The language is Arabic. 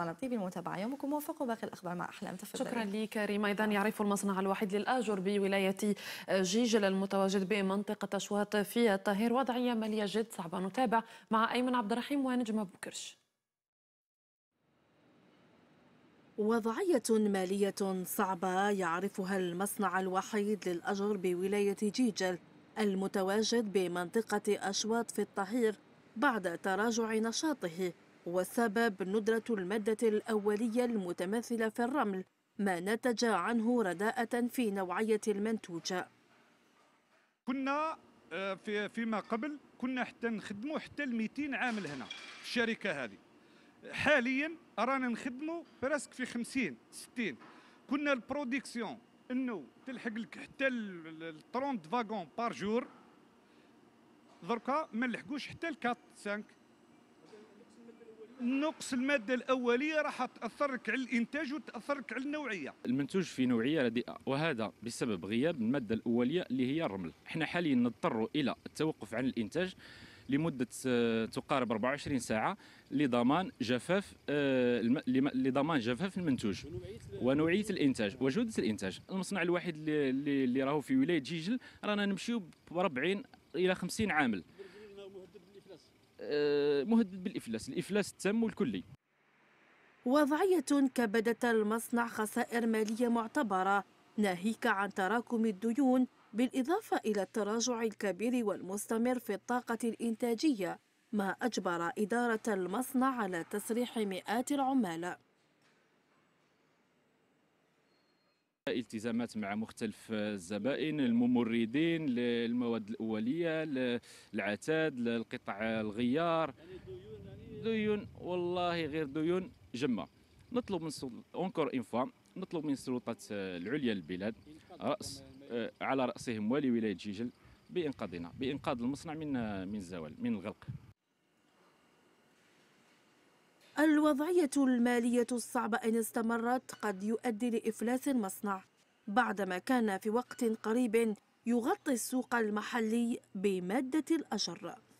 على طيب المتابعة يومكم موفق وباقي الأخبار مع أحلام تفضل شكرا لك ريما أيضا يعرف المصنع الوحيد للآجر بولاية جيجل المتواجد بمنطقة أشواط في الطهير وضعية مالية جد صعبة نتابع مع أيمن عبد الرحيم ونجمة كرش وضعية مالية صعبة يعرفها المصنع الوحيد للأجر بولاية جيجل المتواجد بمنطقة أشواط في الطهير بعد تراجع نشاطه والسبب ندرة المادة الأولية المتمثلة في الرمل ما نتج عنه رداءة في نوعية المنتوجة كنا آه، في فيما قبل كنا حتى نخدموا حتى ال 200 عامل هنا في الشركه هذه حاليا رانا نخدموا براسك في 50 60 كنا البروديكسيون انه تلحق لك حتى ل 30 فاغون بار جور دركا ما نلحقوش حتى ل 4 5 نقص الماده الاوليه راح تاثرك على الانتاج وتاثرك على النوعيه المنتوج في نوعيه رديئه وهذا بسبب غياب الماده الاوليه اللي هي الرمل احنا حاليا نضطر الى التوقف عن الانتاج لمده آه، تقارب 24 ساعه لضمان جفاف آه، لضمان جفاف المنتوج ونوعيه الانتاج وجوده الانتاج المصنع الوحيد اللي راهو في ولايه جيجل رانا نمشيو ب 40 الى 50 عامل آه، مهدد بالإفلاس الإفلاس التام والكلي وضعية كبدت المصنع خسائر مالية معتبرة ناهيك عن تراكم الديون بالإضافة إلى التراجع الكبير والمستمر في الطاقة الإنتاجية ما أجبر إدارة المصنع على تسريح مئات العمال التزامات مع مختلف الزبائن الممردين للمواد الأولية العتاد للقطع الغيار ديون والله غير ديون جمة نطلب من اونكور اون نطلب من السلطات العليا للبلاد رأس آه، على رأسهم والي ولاية جيجل بإنقاذنا بإنقاذ المصنع من من الزوال من الغلق الوضعية المالية الصعبة إن استمرت قد يؤدي لإفلاس المصنع بعدما كان في وقت قريب يغطي السوق المحلي بمادة الأجر